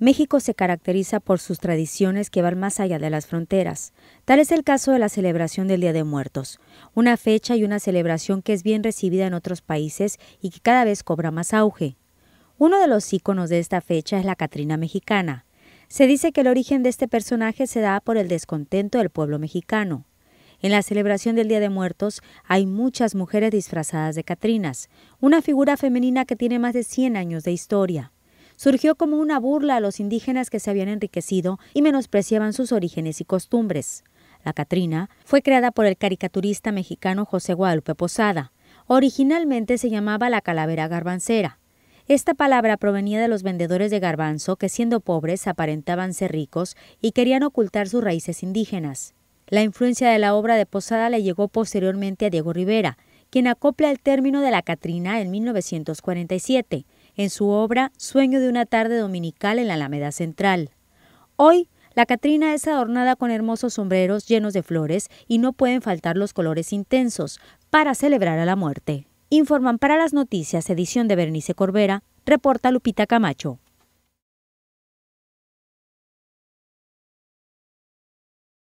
México se caracteriza por sus tradiciones que van más allá de las fronteras. Tal es el caso de la celebración del Día de Muertos, una fecha y una celebración que es bien recibida en otros países y que cada vez cobra más auge. Uno de los íconos de esta fecha es la Catrina mexicana. Se dice que el origen de este personaje se da por el descontento del pueblo mexicano. En la celebración del Día de Muertos hay muchas mujeres disfrazadas de Catrinas, una figura femenina que tiene más de 100 años de historia surgió como una burla a los indígenas que se habían enriquecido y menospreciaban sus orígenes y costumbres. La Catrina fue creada por el caricaturista mexicano José Guadalupe Posada. Originalmente se llamaba la calavera garbancera. Esta palabra provenía de los vendedores de garbanzo que siendo pobres aparentaban ser ricos y querían ocultar sus raíces indígenas. La influencia de la obra de Posada le llegó posteriormente a Diego Rivera, quien acopla el término de la Catrina en 1947, en su obra Sueño de una tarde dominical en la Alameda Central. Hoy, la Catrina es adornada con hermosos sombreros llenos de flores y no pueden faltar los colores intensos para celebrar a la muerte. Informan para las noticias, edición de Bernice Corbera, reporta Lupita Camacho.